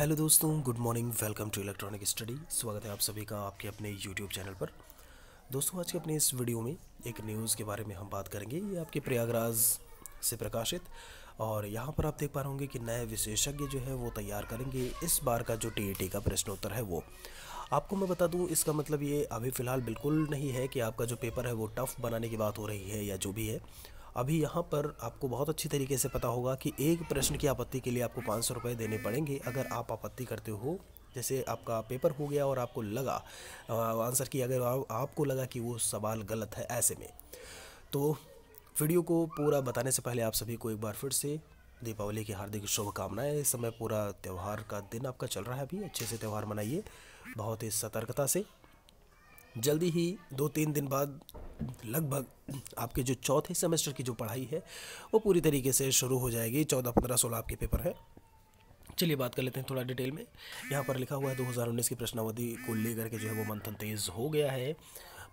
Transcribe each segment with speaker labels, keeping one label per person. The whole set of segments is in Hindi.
Speaker 1: हेलो दोस्तों good morning welcome to electronic study स्वागत है आप सभी का आपके अपने यूट्यूब चैनल पर दोस्तों आज के अपने इस वीडियो में एक न्यूज़ के बारे में हम बात करेंगे ये आपके प्रयागराज से प्रकाशित और यहाँ पर आप देख पा रहे होंगे कि नए विशेषज्ञ जो है वो तैयार करेंगे इस बार का जो टी का प्रश्नोत्तर है वो आपको मैं बता दूँ इसका मतलब ये अभी फ़िलहाल बिल्कुल नहीं है कि आपका जो पेपर है वो टफ़ बनाने की बात हो रही है या जो भी है अभी यहाँ पर आपको बहुत अच्छी तरीके से पता होगा कि एक प्रश्न की आपत्ति के लिए आपको पाँच सौ रुपये देने पड़ेंगे अगर आप आपत्ति करते हो जैसे आपका पेपर हो गया और आपको लगा आंसर की अगर आपको लगा कि वो सवाल गलत है ऐसे में तो वीडियो को पूरा बताने से पहले आप सभी को एक बार फिर से दीपावली की हार्दिक शुभकामनाएं इस समय पूरा त्यौहार का दिन आपका चल रहा है अभी अच्छे से त्यौहार मनाइए बहुत ही सतर्कता से जल्दी ही दो तीन दिन बाद लगभग आपके जो चौथे सेमेस्टर की जो पढ़ाई है वो पूरी तरीके से शुरू हो जाएगी चौदह पंद्रह सोलह आपके पेपर हैं चलिए बात कर लेते हैं थोड़ा डिटेल में यहाँ पर लिखा हुआ है 2019 की प्रश्नावधि को लेकर के जो है वो मंथन तेज़ हो गया है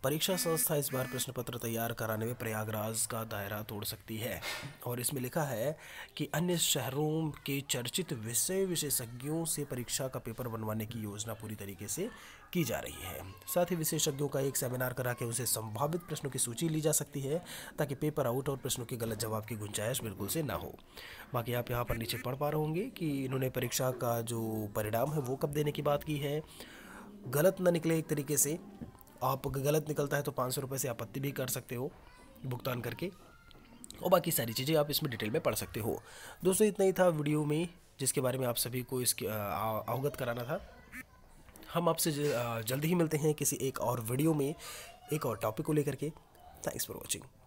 Speaker 1: परीक्षा संस्था इस बार प्रश्न पत्र तैयार कराने में प्रयागराज का दायरा तोड़ सकती है और इसमें लिखा है कि अन्य शहरों के चर्चित विषय विशेषज्ञों से परीक्षा का पेपर बनवाने की योजना पूरी तरीके से की जा रही है साथ ही विशेषज्ञों का एक सेमिनार करा के उसे संभावित प्रश्नों की सूची ली जा सकती है ताकि पेपर आउट और प्रश्नों के गलत जवाब की गुंजाइश बिल्कुल से ना हो बाकी आप यहाँ पर नीचे पढ़ पा रहे होंगे कि इन्होंने परीक्षा का जो परिणाम है वो कब देने की बात की है गलत ना निकले एक तरीके से आप गलत निकलता है तो पाँच सौ रुपये से आपत्ति भी कर सकते हो भुगतान करके और बाकी सारी चीज़ें आप इसमें डिटेल में पढ़ सकते हो दोस्तों इतना ही था वीडियो में जिसके बारे में आप सभी को इसके अवगत कराना था हम आपसे जल्दी ही मिलते हैं किसी एक और वीडियो में एक और टॉपिक को लेकर के थैंक्स फॉर वॉचिंग